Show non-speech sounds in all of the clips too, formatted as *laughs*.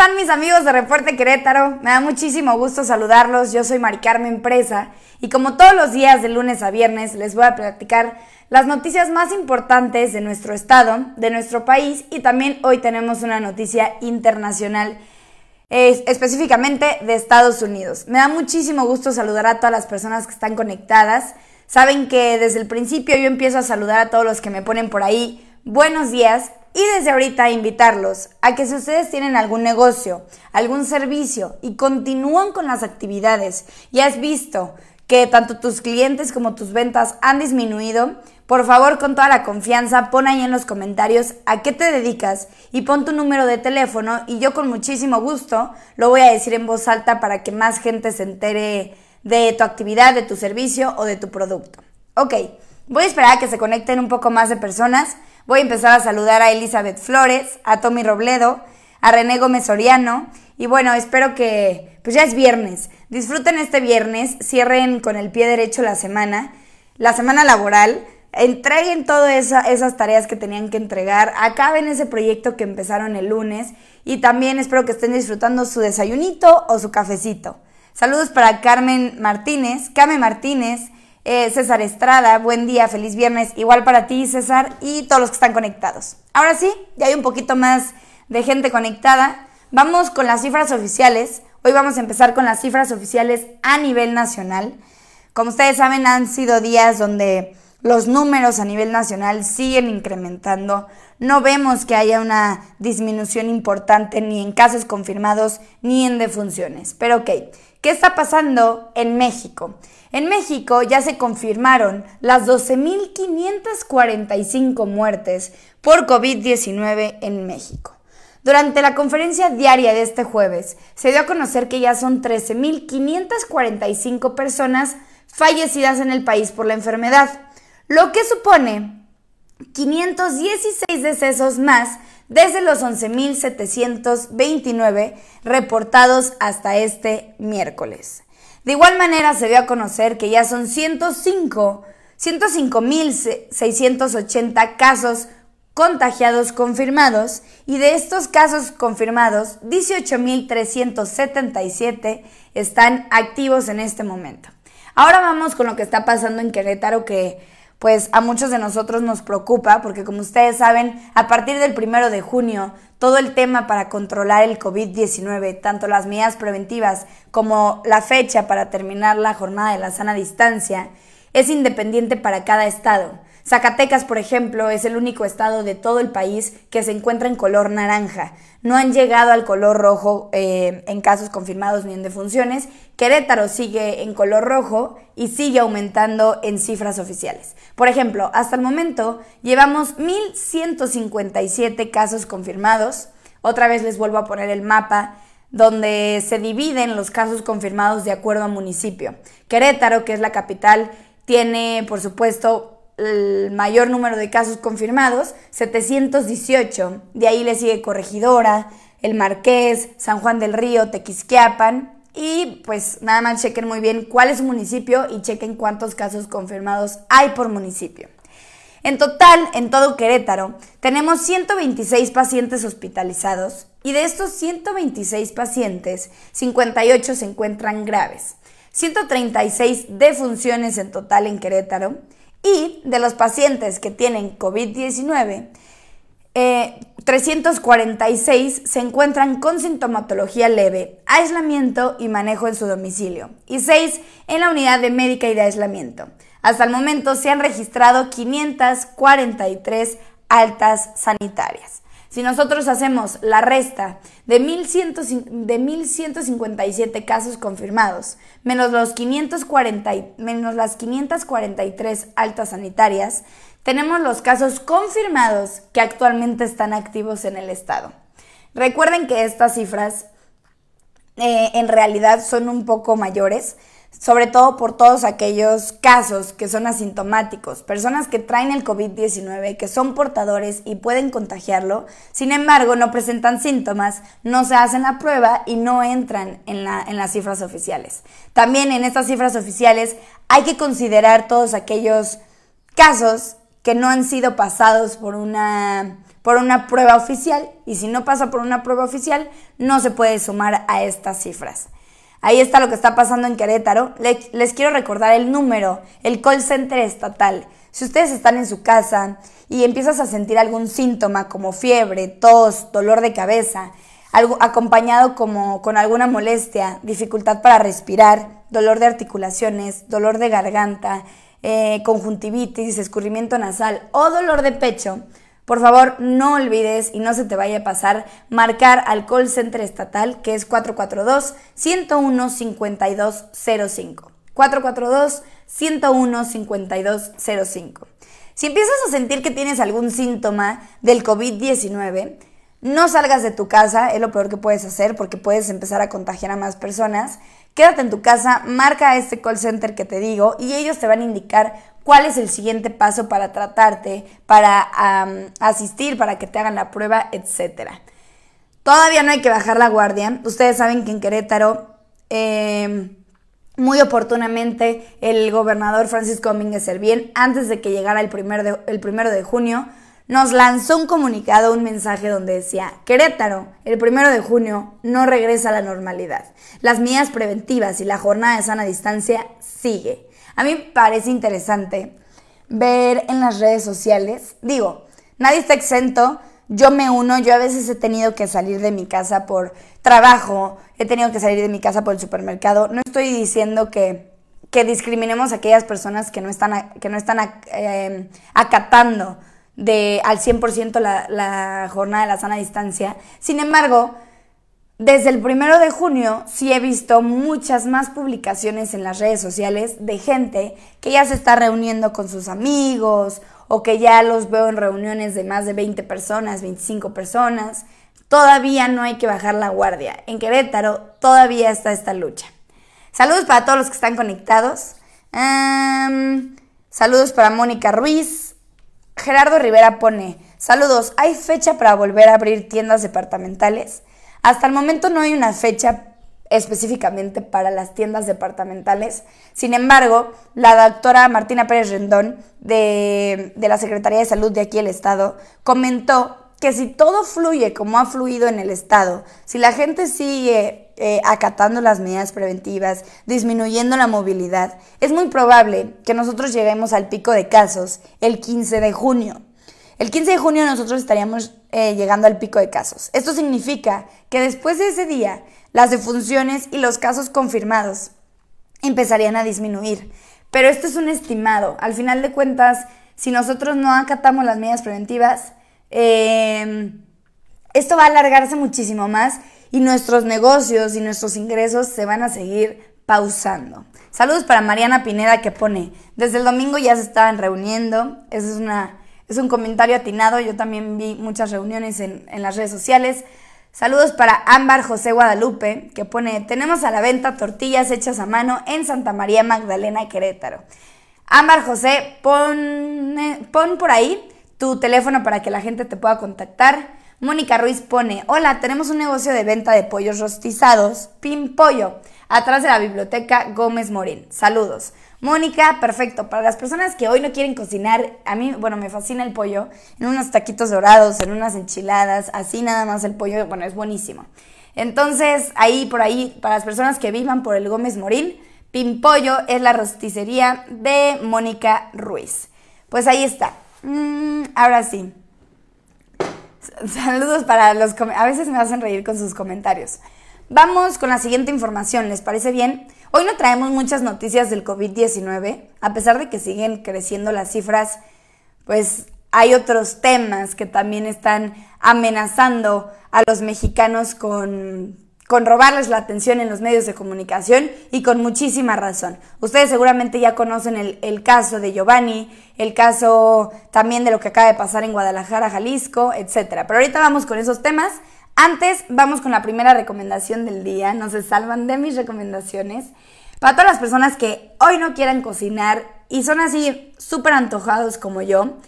están mis amigos de Reporte Querétaro? Me da muchísimo gusto saludarlos. Yo soy Mari Carmen Presa y como todos los días de lunes a viernes les voy a platicar las noticias más importantes de nuestro estado, de nuestro país y también hoy tenemos una noticia internacional específicamente de Estados Unidos. Me da muchísimo gusto saludar a todas las personas que están conectadas. Saben que desde el principio yo empiezo a saludar a todos los que me ponen por ahí buenos días y desde ahorita invitarlos a que si ustedes tienen algún negocio, algún servicio y continúan con las actividades y has visto que tanto tus clientes como tus ventas han disminuido, por favor con toda la confianza pon ahí en los comentarios a qué te dedicas y pon tu número de teléfono y yo con muchísimo gusto lo voy a decir en voz alta para que más gente se entere de tu actividad, de tu servicio o de tu producto. Ok, voy a esperar a que se conecten un poco más de personas. Voy a empezar a saludar a Elizabeth Flores, a Tommy Robledo, a René Gómez Soriano. Y bueno, espero que, pues ya es viernes. Disfruten este viernes, cierren con el pie derecho la semana, la semana laboral. Entreguen todas esas tareas que tenían que entregar, acaben ese proyecto que empezaron el lunes y también espero que estén disfrutando su desayunito o su cafecito. Saludos para Carmen Martínez, Came Martínez, eh, César Estrada, buen día, feliz viernes. Igual para ti, César, y todos los que están conectados. Ahora sí, ya hay un poquito más de gente conectada. Vamos con las cifras oficiales. Hoy vamos a empezar con las cifras oficiales a nivel nacional. Como ustedes saben, han sido días donde los números a nivel nacional siguen incrementando. No vemos que haya una disminución importante ni en casos confirmados ni en defunciones. Pero ok, ¿qué está pasando en México? En México ya se confirmaron las 12.545 muertes por COVID-19 en México. Durante la conferencia diaria de este jueves, se dio a conocer que ya son 13.545 personas fallecidas en el país por la enfermedad, lo que supone 516 decesos más desde los 11.729 reportados hasta este miércoles. De igual manera se dio a conocer que ya son 105 105.680 casos contagiados confirmados y de estos casos confirmados, 18.377 están activos en este momento. Ahora vamos con lo que está pasando en Querétaro que pues a muchos de nosotros nos preocupa, porque como ustedes saben, a partir del primero de junio, todo el tema para controlar el COVID-19, tanto las medidas preventivas como la fecha para terminar la jornada de la sana distancia, es independiente para cada estado. Zacatecas, por ejemplo, es el único estado de todo el país que se encuentra en color naranja. No han llegado al color rojo eh, en casos confirmados ni en defunciones. Querétaro sigue en color rojo y sigue aumentando en cifras oficiales. Por ejemplo, hasta el momento llevamos 1.157 casos confirmados. Otra vez les vuelvo a poner el mapa donde se dividen los casos confirmados de acuerdo a municipio. Querétaro, que es la capital, tiene, por supuesto, el mayor número de casos confirmados, 718. De ahí le sigue Corregidora, El Marqués, San Juan del Río, Tequisquiapan. Y pues nada más chequen muy bien cuál es su municipio y chequen cuántos casos confirmados hay por municipio. En total, en todo Querétaro, tenemos 126 pacientes hospitalizados y de estos 126 pacientes, 58 se encuentran graves, 136 defunciones en total en Querétaro, y de los pacientes que tienen COVID-19, 346 eh, se encuentran con sintomatología leve, aislamiento y manejo en su domicilio, y 6 en la unidad de médica y de aislamiento. Hasta el momento se han registrado 543 altas sanitarias. Si nosotros hacemos la resta de, 1.157 casos confirmados, menos, los menos las 543 altas sanitarias, tenemos los casos confirmados que actualmente están activos en el estado. Recuerden que estas cifras eh, en realidad son un poco mayores, sobre todo por todos aquellos casos que son asintomáticos, personas que traen el COVID-19, que son portadores y pueden contagiarlo, sin embargo no presentan síntomas, no se hacen la prueba y no entran en, la, en las cifras oficiales. También en estas cifras oficiales hay que considerar todos aquellos casos que no han sido pasados por una prueba oficial y si no pasa por una prueba oficial no se puede sumar a estas cifras. Ahí está lo que está pasando en Querétaro. Les, quiero recordar el número, el call center estatal. Si ustedes están en su casa y empiezas a sentir algún síntoma como fiebre, tos, dolor de cabeza, algo acompañado como con alguna molestia, dificultad para respirar, dolor de articulaciones, dolor de garganta, eh, conjuntivitis, escurrimiento nasal o dolor de pecho, por favor, no olvides y no se te vaya a pasar marcar al call center estatal que es 442-101-5205. 442-101-5205. Si empiezas a sentir que tienes algún síntoma del COVID-19, no salgas de tu casa, es lo peor que puedes hacer porque puedes empezar a contagiar a más personas. Quédate en tu casa, marca este call center que te digo y ellos te van a indicar cuál es el siguiente paso para tratarte, para asistir, para que te hagan la prueba, etcétera? Todavía no hay que bajar la guardia. Ustedes saben que en Querétaro... Em, muy oportunamente, el gobernador Francisco Domínguez Servién, antes de que llegara el, el primero de junio, nos lanzó un comunicado, un mensaje donde decía, Querétaro, el primero de junio no regresa a la normalidad. Las medidas preventivas y la jornada de sana distancia sigue. A mí me parece interesante ver en las redes sociales, digo, nadie está exento, yo me uno, yo a veces he tenido que salir de mi casa por trabajo, he tenido que salir de mi casa por el supermercado, no estoy diciendo que, discriminemos a aquellas personas que no están, que no están em, acatando de, al 100% la jornada de la sana distancia, sin embargo, desde el primero de junio sí he visto muchas más publicaciones en las redes sociales de gente que ya se está reuniendo con sus amigos o que ya los veo en reuniones de más de 20 personas, 25 personas. Todavía no hay que bajar la guardia. En Querétaro todavía está esta lucha. Saludos para todos los que están conectados. saludos para Mónica Ruiz. Gerardo Rivera pone, saludos, ¿hay fecha para volver a abrir tiendas departamentales? Hasta el momento no hay una fecha específicamente para las tiendas departamentales. Sin embargo, la doctora Martina Pérez Rendón de, la Secretaría de Salud de aquí el Estado comentó que si todo fluye como ha fluido en el Estado, si la gente sigue eh, acatando las medidas preventivas, disminuyendo la movilidad, es muy probable que nosotros lleguemos al pico de casos el 15 de junio. El 15 de junio nosotros estaríamos eh, llegando al pico de casos. Esto significa que después de ese día, las defunciones y los casos confirmados empezarían a disminuir. Pero esto es un estimado. Al final de cuentas, si nosotros no acatamos las medidas preventivas, em, esto va a alargarse muchísimo más y nuestros negocios y nuestros ingresos se van a seguir pausando. Saludos para Mariana Pineda que pone, desde el domingo ya se estaban reuniendo, esa es una es un comentario atinado, yo también vi muchas reuniones en, las redes sociales. Saludos para Ámbar José Guadalupe, que pone, tenemos a la venta tortillas hechas a mano en Santa María Magdalena, Querétaro. Ámbar José, pon, eh, pon por ahí tu teléfono para que la gente te pueda contactar. Mónica Ruiz pone, hola, tenemos un negocio de venta de pollos rostizados, Pin Pollo, atrás de la biblioteca Gómez Morín. Saludos. Mónica, perfecto. Para las personas que hoy no quieren cocinar, a mí, bueno, me fascina el pollo. En unos taquitos dorados, en unas enchiladas, así nada más el pollo, bueno, es buenísimo. Entonces, ahí por ahí, para las personas que vivan por el Gómez Morín, Pimpollo es la rosticería de Mónica Ruiz. Pues ahí está. Mm, ahora sí. *laughs* Saludos para los... A veces me hacen reír con sus comentarios. Vamos con la siguiente información, ¿les parece bien? Hoy no traemos muchas noticias del COVID-19, a pesar de que siguen creciendo las cifras, pues hay otros temas que también están amenazando a los mexicanos con, robarles la atención en los medios de comunicación y con muchísima razón. Ustedes seguramente ya conocen el, el caso de Giovanni, el caso también de lo que acaba de pasar en Guadalajara, Jalisco, etc. Pero ahorita vamos con esos temas. Antes, vamos con la primera recomendación del día. No se salvan de mis recomendaciones. Para todas las personas que hoy no quieran cocinar y son así súper antojados como yo,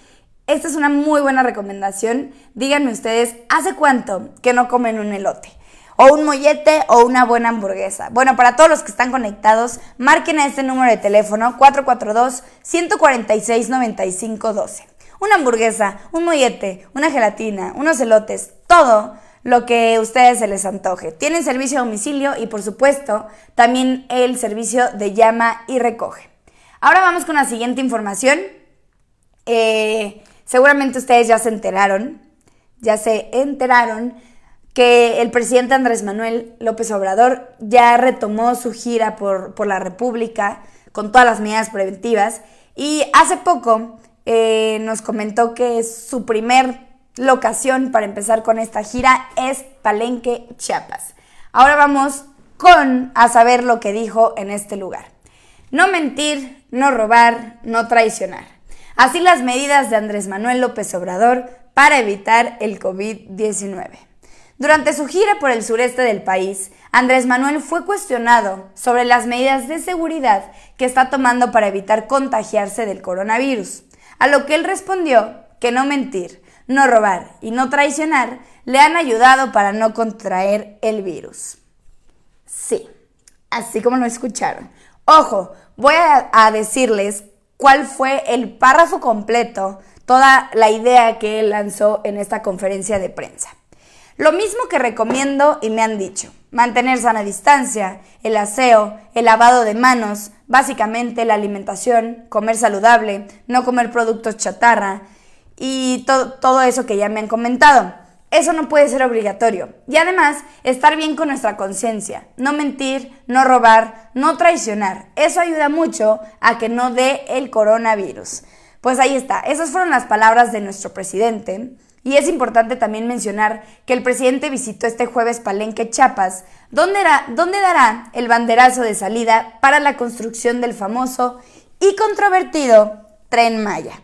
esta es una muy buena recomendación. Díganme ustedes, ¿hace cuánto que no comen un elote? o un mollete o una buena hamburguesa. Bueno, para todos los que están conectados, marquen a este número de teléfono 442-146-9512. Una hamburguesa, un mollete, una gelatina, unos elotes, todo lo que a ustedes se les antoje. Tienen servicio a domicilio y por supuesto también el servicio de llama y recoge. Ahora vamos con la siguiente información. Eh, seguramente ustedes ya se enteraron, ya se enteraron que el presidente Andrés Manuel López Obrador ya retomó su gira por, la República con todas las medidas preventivas y hace poco eh, nos comentó que su primer la ocasión para empezar con esta gira es Palenque, Chiapas. Ahora vamos con a saber lo que dijo en este lugar. No mentir, no robar, no traicionar. Así las medidas de Andrés Manuel López Obrador para evitar el COVID-19. Durante su gira por el sureste del país, Andrés Manuel fue cuestionado sobre las medidas de seguridad que está tomando para evitar contagiarse del coronavirus, a lo que él respondió que no mentir, no robar y no traicionar le han ayudado para no contraer el virus. Sí, así como lo escucharon. Ojo, voy a, decirles cuál fue el párrafo completo, toda la idea que él lanzó en esta conferencia de prensa. Lo mismo que recomiendo y me han dicho, mantener sana distancia, el aseo, el lavado de manos, básicamente la alimentación, comer saludable, no comer productos chatarra, y todo eso que ya me han comentado. Eso no puede ser obligatorio. Y además, estar bien con nuestra conciencia. No mentir, no robar, no traicionar. Eso ayuda mucho a que no dé el coronavirus. Pues ahí está. Esas fueron las palabras de nuestro presidente. Y es importante también mencionar que el presidente visitó este jueves Palenque, Chiapas, donde, era, donde dará el banderazo de salida para la construcción del famoso y controvertido Tren Maya.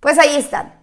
Pues ahí está.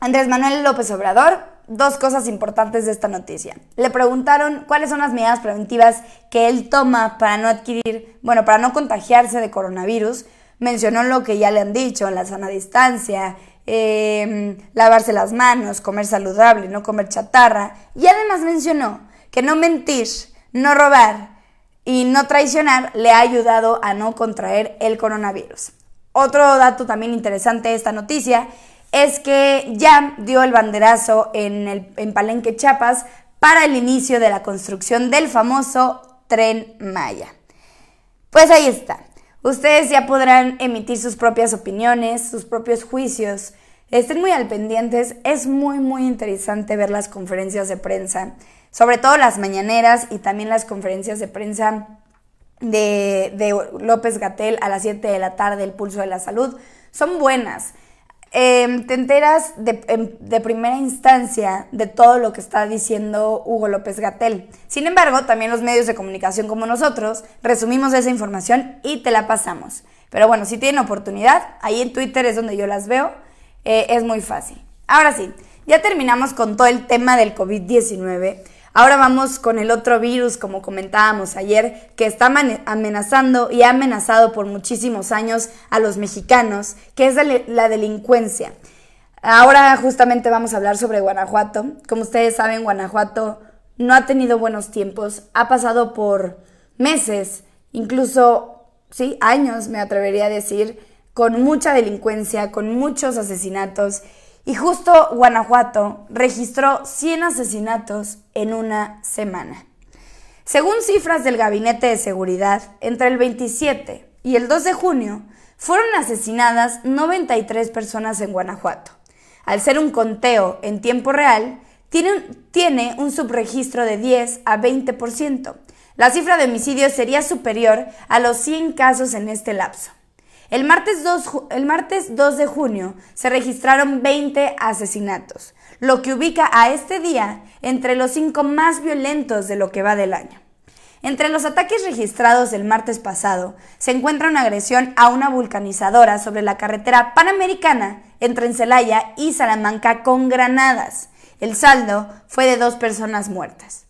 Andrés Manuel López Obrador, dos cosas importantes de esta noticia. Le preguntaron cuáles son las medidas preventivas que él toma para no adquirir, bueno, para no contagiarse de coronavirus. Mencionó lo que ya le han dicho, la sana distancia, em, lavarse las manos, comer saludable, no comer chatarra. Y además mencionó que no mentir, no robar y no traicionar le ha ayudado a no contraer el coronavirus. Otro dato también interesante de esta noticia es que ya dio el banderazo en, el, Palenque, Chiapas, para el inicio de la construcción del famoso tren Maya. Pues ahí está. Ustedes ya podrán emitir sus propias opiniones, sus propios juicios. Estén muy al pendientes. Es muy, muy interesante ver las conferencias de prensa, sobre todo las mañaneras y también las conferencias de prensa de, López Gatel a las 7 de la tarde, El Pulso de la Salud, son buenas. Em, te enteras em, de, primera instancia de todo lo que está diciendo Hugo López Gatel. Sin embargo, también los medios de comunicación como nosotros resumimos esa información y te la pasamos. Pero bueno, si tienen oportunidad, ahí en Twitter es donde yo las veo, eh, es muy fácil. Ahora sí, ya terminamos con todo el tema del COVID-19. Ahora vamos con el otro virus, como comentábamos ayer, que está amenazando y ha amenazado por muchísimos años a los mexicanos, que es la delincuencia. Ahora justamente vamos a hablar sobre Guanajuato. Como ustedes saben, Guanajuato no ha tenido buenos tiempos, ha pasado por meses, incluso, sí, años, me atrevería a decir, con mucha delincuencia, con muchos asesinatos y justo Guanajuato registró 100 asesinatos en una semana. Según cifras del Gabinete de Seguridad, entre el 27 y el 2 de junio fueron asesinadas 93 personas en Guanajuato. Al ser un conteo en tiempo real, tiene, un subregistro de 10 a 20%. La cifra de homicidios sería superior a los 100 casos en este lapso. El martes, 2, de junio se registraron 20 asesinatos, lo que ubica a este día entre los cinco más violentos de lo que va del año. Entre los ataques registrados del martes pasado se encuentra una agresión a una vulcanizadora sobre la carretera panamericana entre Encelaya y Salamanca con granadas. El saldo fue de dos personas muertas.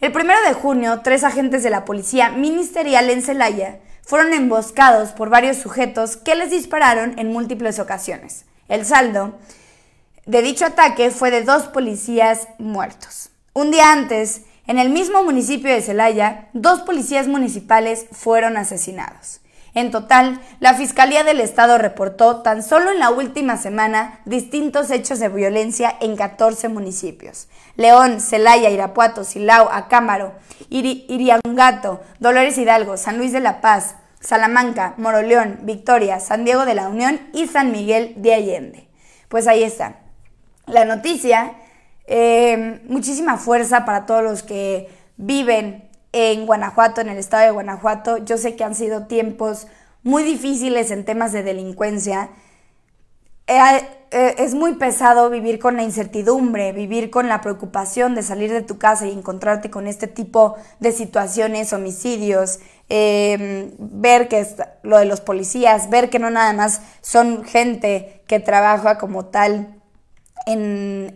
El 1 de junio, tres agentes de la Policía Ministerial en Celaya fueron emboscados por varios sujetos que les dispararon en múltiples ocasiones. El saldo de dicho ataque fue de dos policías muertos. Un día antes, en el mismo municipio de Celaya, dos policías municipales fueron asesinados. En total, la Fiscalía del Estado reportó tan solo en la última semana distintos hechos de violencia en 14 municipios. León, Celaya, Irapuato, Silao, Acámaro, Iri Iriangato, Dolores Hidalgo, San Luis de la Paz, Salamanca, Moroleón, Victoria, San Diego de la Unión y San Miguel de Allende. Pues ahí está. La noticia, eh, muchísima fuerza para todos los que viven en Guanajuato, en el estado de Guanajuato. Yo sé que han sido tiempos muy difíciles en temas de delincuencia. Eh, eh, es muy pesado vivir con la incertidumbre, vivir con la preocupación de salir de tu casa y encontrarte con este tipo de situaciones, homicidios, em, ver que lo de los policías, ver que no nada más son gente que trabaja como tal en,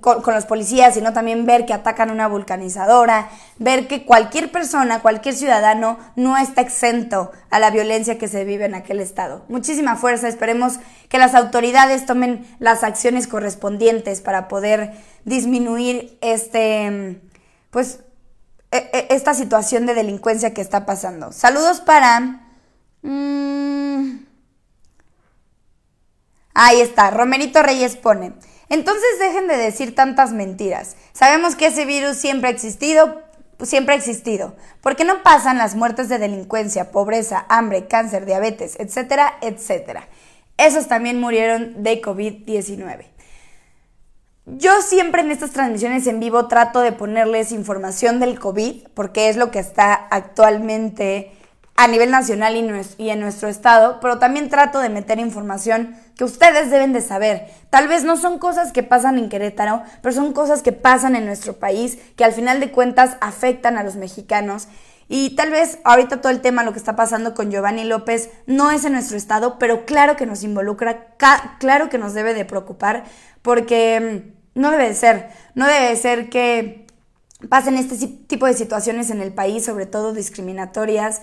con, los policías, sino también ver que atacan una vulcanizadora, ver que cualquier persona, cualquier ciudadano no está exento a la violencia que se vive en aquel estado. Muchísima fuerza, esperemos que las autoridades tomen las acciones correspondientes para poder disminuir este, pues, e, e, esta situación de delincuencia que está pasando. Saludos para... Mm, ahí está, Romerito Reyes pone. Entonces dejen de decir tantas mentiras. Sabemos que ese virus siempre ha existido, siempre ha existido. ¿Por qué no pasan las muertes de delincuencia, pobreza, hambre, cáncer, diabetes, etcétera, etcétera? Esos también murieron de COVID-19. Yo siempre en estas transmisiones en vivo trato de ponerles información del COVID, porque es lo que está actualmente a nivel nacional y en nuestro estado, pero también trato de meter información que ustedes deben de saber. Tal vez no son cosas que pasan en Querétaro, pero son cosas que pasan en nuestro país, que al final de cuentas afectan a los mexicanos. Y tal vez ahorita todo el tema, lo que está pasando con Giovanni López, no es en nuestro estado, pero claro que nos involucra, claro que nos debe de preocupar, porque mm, no debe de ser, no debe de ser que pasen este tipo de situaciones en el país, sobre todo discriminatorias,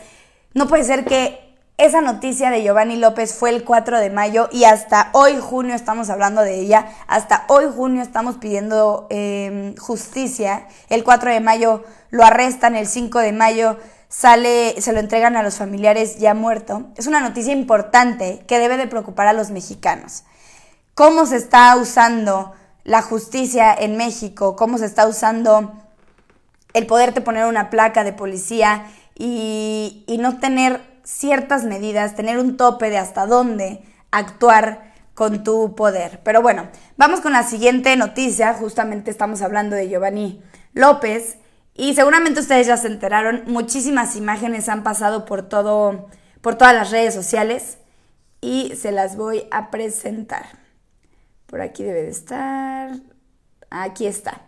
no puede ser que esa noticia de Giovanni López fue el 4 de mayo y hasta hoy junio estamos hablando de ella, hasta hoy junio estamos pidiendo em, justicia. El 4 de mayo lo arrestan, el 5 de mayo sale, se lo entregan a los familiares ya muerto. Es una noticia importante que debe de preocupar a los mexicanos. ¿Cómo se está usando la justicia en México? ¿Cómo se está usando el poderte poner una placa de policía? y, no tener ciertas medidas, tener un tope de hasta dónde actuar con tu poder. Pero bueno, vamos con la siguiente noticia. Justamente estamos hablando de Giovanni López y seguramente ustedes ya se enteraron. Muchísimas imágenes han pasado por todo, por todas las redes sociales y se las voy a presentar. Por aquí debe de estar. Aquí está.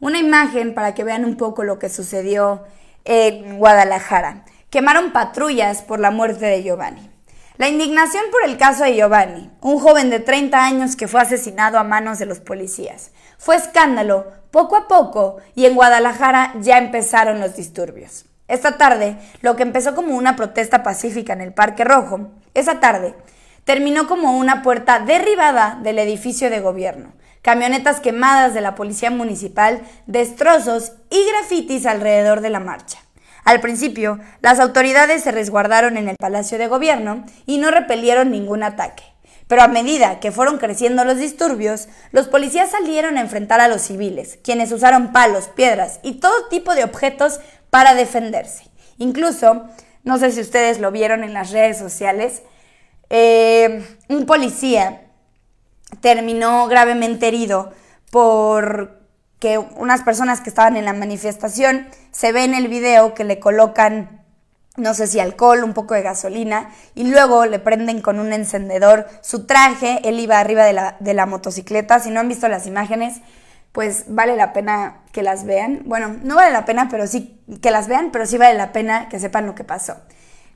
Una imagen para que vean un poco lo que sucedió en Guadalajara. Quemaron patrullas por la muerte de Giovanni. La indignación por el caso de Giovanni, un joven de 30 años que fue asesinado a manos de los policías, fue escándalo poco a poco y en Guadalajara ya empezaron los disturbios. Esta tarde, lo que empezó como una protesta pacífica en el Parque Rojo, esa tarde terminó como una puerta derribada del edificio de gobierno, camionetas quemadas de la policía municipal, destrozos y grafitis alrededor de la marcha. Al principio, las autoridades se resguardaron en el Palacio de Gobierno y no repelieron ningún ataque. Pero a medida que fueron creciendo los disturbios, los policías salieron a enfrentar a los civiles, quienes usaron palos, piedras y todo tipo de objetos para defenderse. Incluso, no sé si ustedes lo vieron en las redes sociales, eh, un policía terminó gravemente herido porque unas personas que estaban en la manifestación se ve en el video que le colocan no sé si alcohol, un poco de gasolina, y luego le prenden con un encendedor su traje, él iba arriba de la, de la motocicleta, si no han visto las imágenes, pues vale la pena que las vean. Bueno, no vale la pena, pero sí que las vean, pero sí vale la pena que sepan lo que pasó.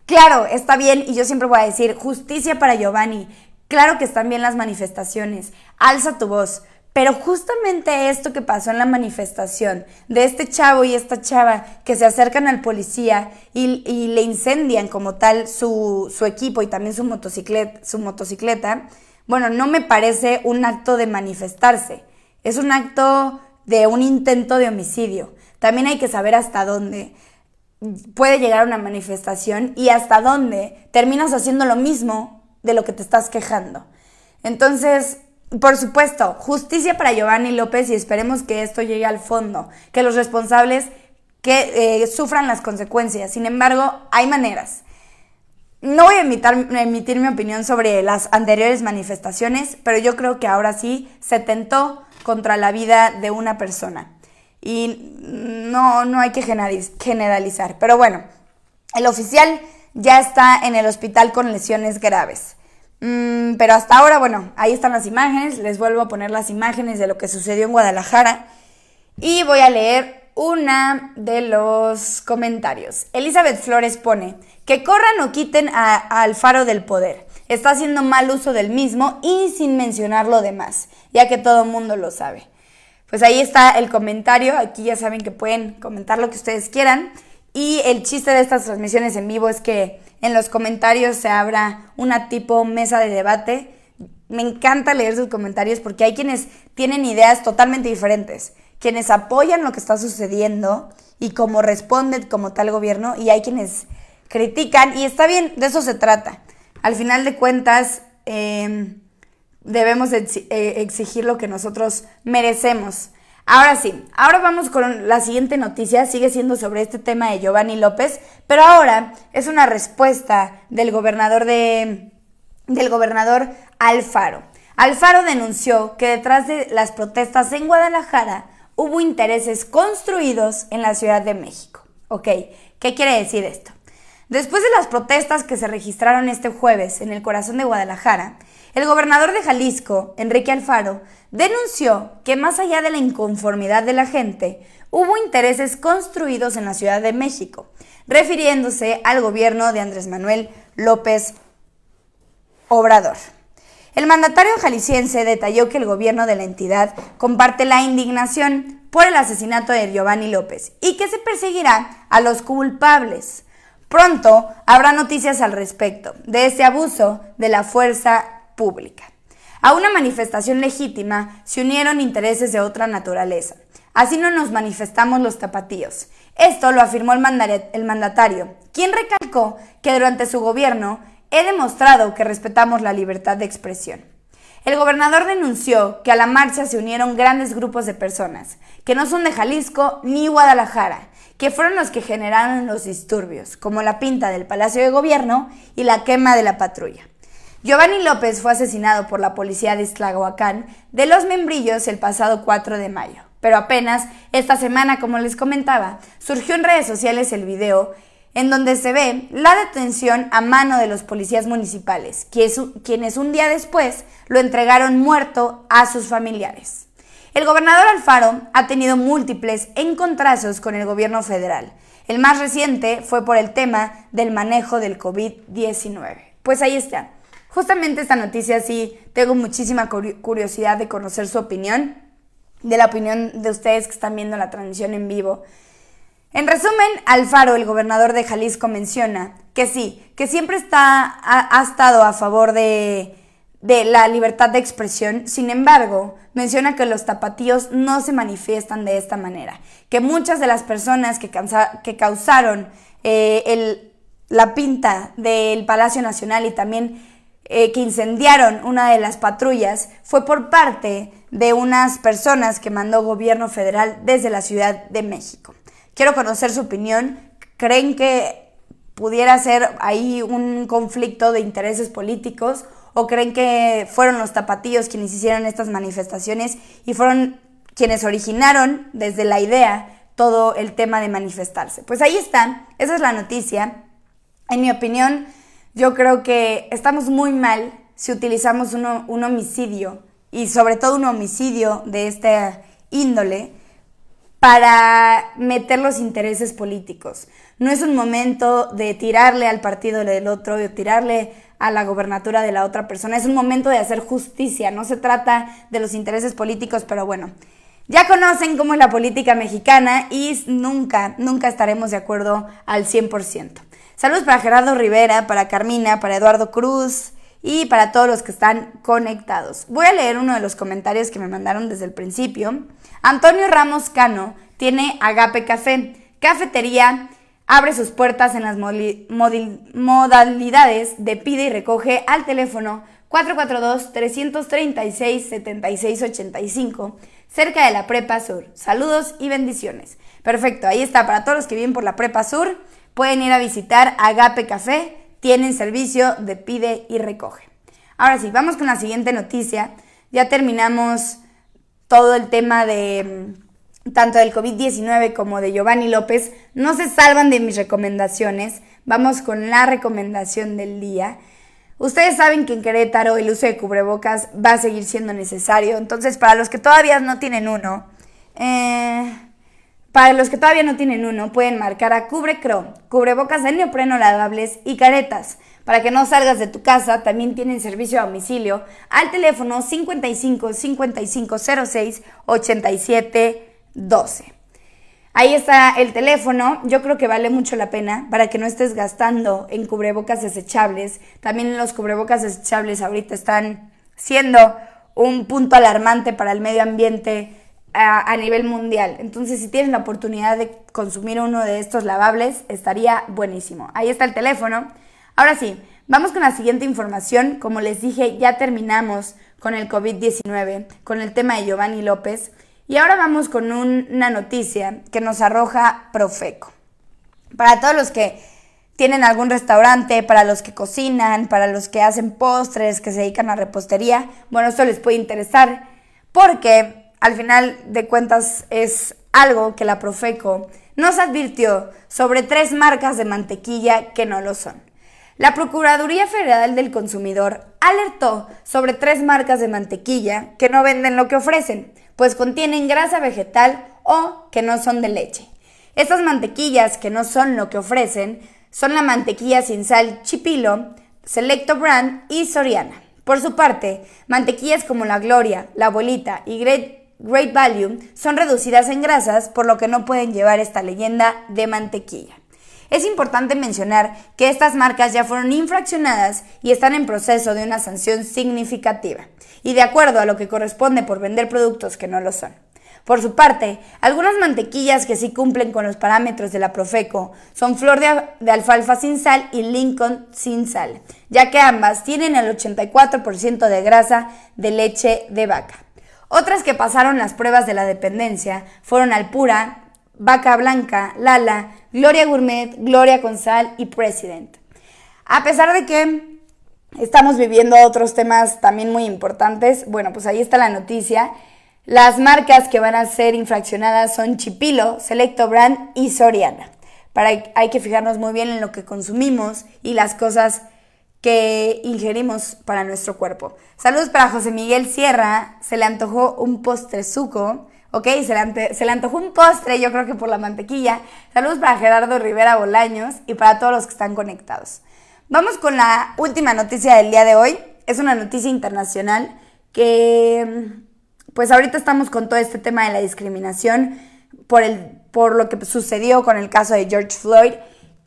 Claro, está bien y yo siempre voy a decir justicia para Giovanni, Claro que están bien las manifestaciones, alza tu voz, pero justamente esto que pasó en la manifestación de este chavo y esta chava que se acercan al policía y, le incendian como tal su, equipo y también su motocicleta, su motocicleta, bueno, no me parece un acto de manifestarse, es un acto de un intento de homicidio. También hay que saber hasta dónde puede llegar una manifestación y hasta dónde terminas haciendo lo mismo de lo que te estás quejando. Entonces, por supuesto, justicia para Giovanni López y esperemos que esto llegue al fondo, que los responsables que eh, sufran las consecuencias. Sin embargo, hay maneras. No voy a emitir mi opinión sobre las anteriores manifestaciones, pero yo creo que ahora sí se tentó contra la vida de una persona. Y no, no hay que generalizar. Pero bueno, el oficial ya está en el hospital con lesiones graves. Mm, pero hasta ahora, bueno, ahí están las imágenes, les vuelvo a poner las imágenes de lo que sucedió en Guadalajara y voy a leer una de los comentarios. Elizabeth Flores pone, que corran o quiten al faro del poder. Está haciendo mal uso del mismo y sin mencionar lo demás, ya que todo el mundo lo sabe. Pues ahí está el comentario, aquí ya saben que pueden comentar lo que ustedes quieran. Y el chiste de estas transmisiones en vivo es que en los comentarios se abra una tipo mesa de debate. Me encanta leer sus comentarios porque hay quienes tienen ideas totalmente diferentes, quienes apoyan lo que está sucediendo y cómo responden como tal gobierno y hay quienes critican y está bien, de eso se trata. Al final de cuentas, em, debemos eh, exigir lo que nosotros merecemos. Ahora sí, ahora vamos con la siguiente noticia, sigue siendo sobre este tema de Giovanni López, pero ahora es una respuesta del gobernador de del gobernador Alfaro. Alfaro denunció que detrás de las protestas en Guadalajara hubo intereses construidos en la Ciudad de México. Ok, ¿qué quiere decir esto? Después de las protestas que se registraron este jueves en el corazón de Guadalajara, el gobernador de Jalisco, Enrique Alfaro, denunció que más allá de la inconformidad de la gente, hubo intereses construidos en la Ciudad de México, refiriéndose al gobierno de Andrés Manuel López Obrador. El mandatario jalisciense detalló que el gobierno de la entidad comparte la indignación por el asesinato de Giovanni López y que se perseguirá a los culpables. Pronto habrá noticias al respecto de este abuso de la fuerza a una manifestación legítima se unieron intereses de otra naturaleza. Así no nos manifestamos los tapatíos. Esto lo afirmó el, el, mandatario, quien recalcó que durante su gobierno he demostrado que respetamos la libertad de expresión. El gobernador denunció que a la marcha se unieron grandes grupos de personas, que no son de Jalisco ni Guadalajara, que fueron los que generaron los disturbios, como la pinta del Palacio de Gobierno y la quema de la patrulla. Giovanni López fue asesinado por la policía de Tlahuacán de Los Membrillos el pasado 4 de mayo. Pero apenas esta semana, como les comentaba, surgió en redes sociales el video en donde se ve la detención a mano de los policías municipales, quienes un día después lo entregaron muerto a sus familiares. El gobernador Alfaro ha tenido múltiples encontrazos con el gobierno federal. El más reciente fue por el tema del manejo del COVID-19. Pues ahí está. Justamente esta noticia sí tengo muchísima curiosidad de conocer su opinión, de la opinión de ustedes que están viendo la transmisión en vivo. En resumen, Alfaro, el gobernador de Jalisco, menciona que sí, que siempre está, ha, estado a favor de, la libertad de expresión, sin embargo, menciona que los tapatíos no se manifiestan de esta manera, que muchas de las personas que, causaron eh, la pinta del Palacio Nacional y también eh, que incendiaron una de las patrullas fue por parte de unas personas que mandó gobierno federal desde la Ciudad de México. Quiero conocer su opinión. ¿Creen que pudiera ser ahí un conflicto de intereses políticos? ¿O creen que fueron los tapatíos quienes hicieron estas manifestaciones y fueron quienes originaron desde la idea todo el tema de manifestarse? Pues ahí está, esa es la noticia. En mi opinión, yo creo que estamos muy mal si utilizamos un homicidio y sobre todo un homicidio de esta índole para meter los intereses políticos. No es un momento de tirarle al partido del otro o tirarle a la gobernatura de la otra persona. Es un momento de hacer justicia. No se trata de los intereses políticos, pero bueno. Ya conocen cómo es la política mexicana y nunca, nunca estaremos de acuerdo al 100%. Saludos para Gerardo Rivera, para Carmina, para Eduardo Cruz y para todos los que están conectados. Voy a leer uno de los comentarios que me mandaron desde el principio. Antonio Ramos Cano tiene Agape Café, cafetería, abre sus puertas en las modalidades de pide y recoge al teléfono 442-336-7685, cerca de la Prepa Sur. Saludos y bendiciones. Perfecto, ahí está para todos los que vienen por la Prepa Sur pueden ir a visitar Agape Café, tienen servicio de pide y recoge. Ahora sí, vamos con la siguiente noticia. Ya terminamos todo el tema de mm, tanto del COVID-19 como de Giovanni López. No se salvan de mis recomendaciones. Vamos con la recomendación del día. Ustedes saben que en Querétaro el uso de cubrebocas va a seguir siendo necesario. Entonces, para los que todavía no tienen uno, eh, para los que todavía no tienen uno, pueden marcar a Cubre Chrome, cubrebocas de neopreno lavables y caretas. Para que no salgas de tu casa, también tienen servicio a domicilio al teléfono 55 87 12. Ahí está el teléfono, yo creo que vale mucho la pena para que no estés gastando en cubrebocas desechables. También los cubrebocas desechables ahorita están siendo un punto alarmante para el medio ambiente a, nivel mundial. Entonces, si tienen la oportunidad de consumir uno de estos lavables, estaría buenísimo. Ahí está el teléfono. Ahora sí, vamos con la siguiente información. Como les dije, ya terminamos con el COVID-19, con el tema de Giovanni López. Y ahora vamos con una noticia que nos arroja Profeco. Para todos los que tienen algún restaurante, para los que cocinan, para los que hacen postres, que se dedican a repostería, bueno, esto les puede interesar porque al final de cuentas es algo que la Profeco nos advirtió sobre tres marcas de mantequilla que no lo son. La Procuraduría Federal del Consumidor alertó sobre tres marcas de mantequilla que no venden lo que ofrecen, pues contienen grasa vegetal o que no son de leche. Estas mantequillas que no son lo que ofrecen son la mantequilla sin sal Chipilo, Selecto Brand y Soriana. Por su parte, mantequillas como La Gloria, La Abuelita y Great Great Value son reducidas en grasas, por lo que no pueden llevar esta leyenda de mantequilla. Es importante mencionar que estas marcas ya fueron infraccionadas y están en proceso de una sanción significativa, y de acuerdo a lo que corresponde por vender productos que no lo son. Por su parte, algunas mantequillas que sí cumplen con los parámetros de la Profeco son Flor de, Alfalfa sin sal y Lincoln sin sal, ya que ambas tienen el 84% de grasa de leche de vaca. Otras que pasaron las pruebas de la dependencia fueron Alpura, Vaca Blanca, Lala, Gloria Gourmet, Gloria Gonzal y President. A pesar de que estamos viviendo otros temas también muy importantes, bueno, pues ahí está la noticia. Las marcas que van a ser infraccionadas son Chipilo, Selecto Brand y Soriana. Para, hay que fijarnos muy bien en lo que consumimos y las cosas que ingerimos para nuestro cuerpo. Saludos para José Miguel Sierra, se le antojó un postre suco, ok, se le, antojó un postre, yo creo que por la mantequilla. Saludos para Gerardo Rivera Bolaños y para todos los que están conectados. Vamos con la última noticia del día de hoy, es una noticia internacional que pues ahorita estamos con todo este tema de la discriminación por, el, por lo que sucedió con el caso de George Floyd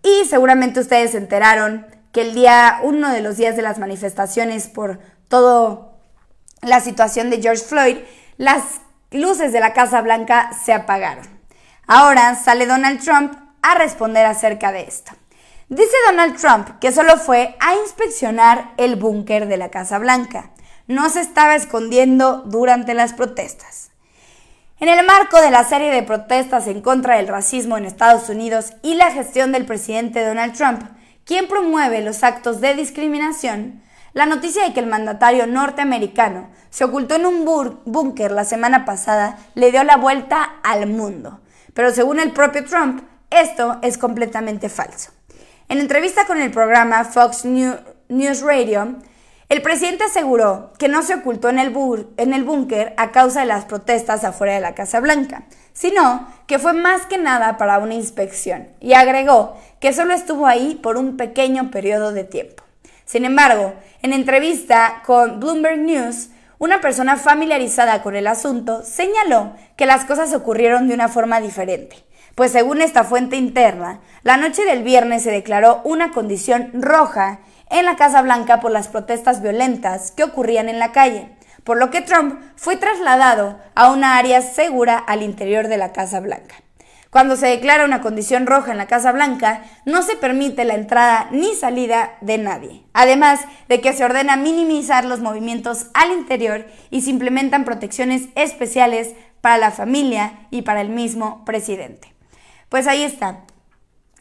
y seguramente ustedes se enteraron que el día, uno de los días de las manifestaciones por toda la situación de George Floyd, las luces de la Casa Blanca se apagaron. Ahora sale Donald Trump a responder acerca de esto. Dice Donald Trump que solo fue a inspeccionar el búnker de la Casa Blanca. No se estaba escondiendo durante las protestas. En el marco de la serie de protestas en contra del racismo en Estados Unidos y la gestión del presidente Donald Trump, ¿Quién promueve los actos de discriminación, la noticia de que el mandatario norteamericano se ocultó en un búnker la semana pasada le dio la vuelta al mundo. Pero según el propio Trump, esto es completamente falso. En entrevista con el programa Fox News Radio, el presidente aseguró que no se ocultó en el, búnker a causa de las protestas afuera de la Casa Blanca, sino que fue más que nada para una inspección y agregó que solo estuvo ahí por un pequeño periodo de tiempo. Sin embargo, en entrevista con Bloomberg News, una persona familiarizada con el asunto señaló que las cosas ocurrieron de una forma diferente, pues según esta fuente interna, la noche del viernes se declaró una condición roja en la Casa Blanca por las protestas violentas que ocurrían en la calle, por lo que Trump fue trasladado a una área segura al interior de la Casa Blanca. Cuando se declara una condición roja en la Casa Blanca, no se permite la entrada ni salida de nadie. Además de que se ordena minimizar los movimientos al interior y se implementan protecciones especiales para la familia y para el mismo presidente. Pues ahí está.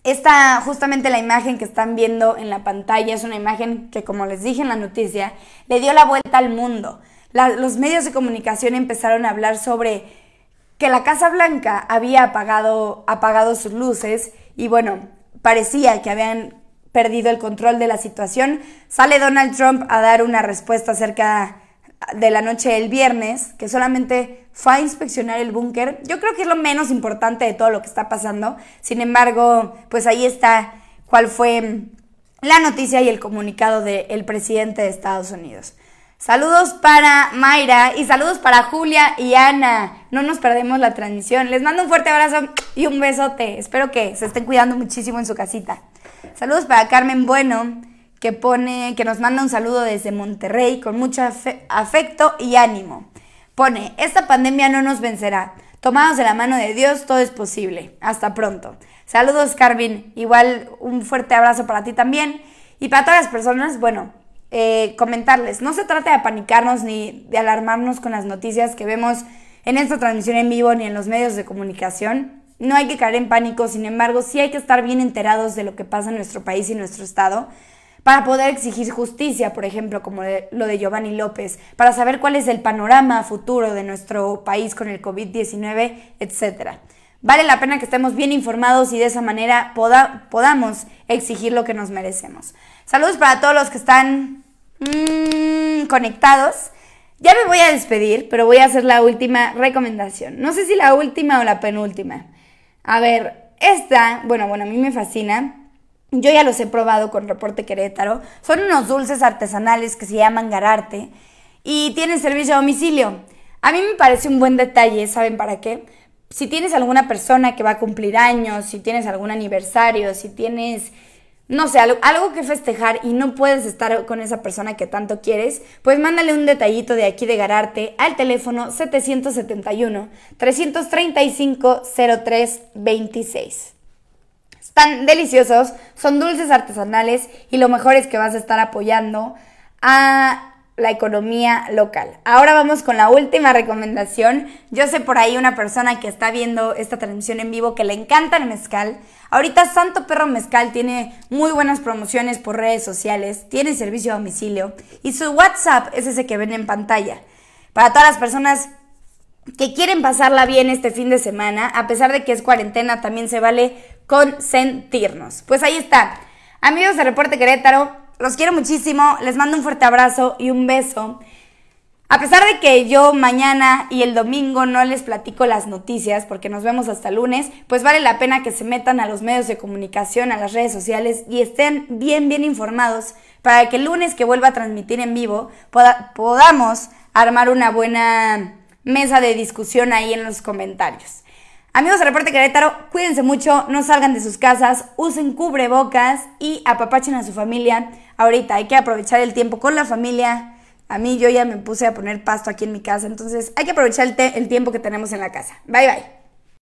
Esta, justamente la imagen que están viendo en la pantalla es una imagen que, como les dije en la noticia, le dio la vuelta al mundo. los medios de comunicación empezaron a hablar sobre que la Casa Blanca había apagado, apagado sus luces y bueno, parecía que habían perdido el control de la situación. Sale Donald Trump a dar una respuesta acerca de la noche del viernes, que solamente fue a inspeccionar el búnker. Yo creo que es lo menos importante de todo lo que está pasando. Sin embargo, pues ahí está cuál fue la noticia y el comunicado del presidente de Estados Unidos. Saludos para Mayra y saludos para Julia y Ana. No nos perdemos la transmisión. Les mando un fuerte abrazo y un besote. Espero que se estén cuidando muchísimo en su casita. Saludos para Carmen Bueno, que pone que nos manda un saludo desde Monterrey con mucho afecto y ánimo. Pone, esta pandemia no nos vencerá. Tomados de la mano de Dios, todo es posible. Hasta pronto. Saludos, Carvin. Igual un fuerte abrazo para ti también. Y para todas las personas, bueno, eh, comentarles, no se trata de panicarnos ni de alarmarnos con las noticias que vemos en esta transmisión en vivo ni en los medios de comunicación. No hay que caer en pánico, sin embargo, sí hay que estar bien enterados de lo que pasa en nuestro país y nuestro estado para poder exigir justicia, por ejemplo, como lo de Giovanni López, para saber cuál es el panorama futuro de nuestro país con el COVID-19, etc. Vale la pena que estemos bien informados y de esa manera podamos exigir lo que nos merecemos. Saludos para todos los que están mm, conectados. Ya me voy a despedir, pero voy a hacer la última recomendación. No sé si la última o la penúltima. A ver, esta, bueno, bueno, a mí me fascina. Yo ya los he probado con Reporte Querétaro. Son unos dulces artesanales que se llaman gararte y tienen servicio a domicilio. A mí me parece un buen detalle, ¿saben para qué? Si tienes alguna persona que va a cumplir años, si tienes algún aniversario, si tienes, no sé, algo, que festejar y no puedes estar con esa persona que tanto quieres, pues mándale un detallito de aquí de Gararte al teléfono 771 335 0326. Están deliciosos, son dulces artesanales y lo mejor es que vas a estar apoyando a la economía local. Ahora vamos con la última recomendación. Yo sé por ahí una persona que está viendo esta transmisión en vivo que le encanta el mezcal. Ahorita Santo Perro Mezcal tiene muy buenas promociones por redes sociales, tiene servicio a domicilio y su WhatsApp es ese que ven en pantalla. Para todas las personas que quieren pasarla bien este fin de semana, a pesar de que es cuarentena, también se vale consentirnos. Pues ahí está. Amigos de Reporte Querétaro, los quiero muchísimo, les mando un fuerte abrazo y un beso. A pesar de que yo mañana y el domingo no les platico las noticias porque nos vemos hasta lunes, pues vale la pena que se metan a los medios de comunicación, a las redes sociales y estén bien, bien informados para que el lunes que vuelva a transmitir en vivo podamos armar una buena mesa de discusión ahí en los comentarios. Amigos de Reporte Querétaro, cuídense mucho, no salgan de sus casas, usen cubrebocas y apapachen a su familia. Ahorita hay que aprovechar el tiempo con la familia. A mí yo ya me puse a poner pasto aquí en mi casa, entonces hay que aprovechar el tiempo que tenemos en la casa. Bye bye.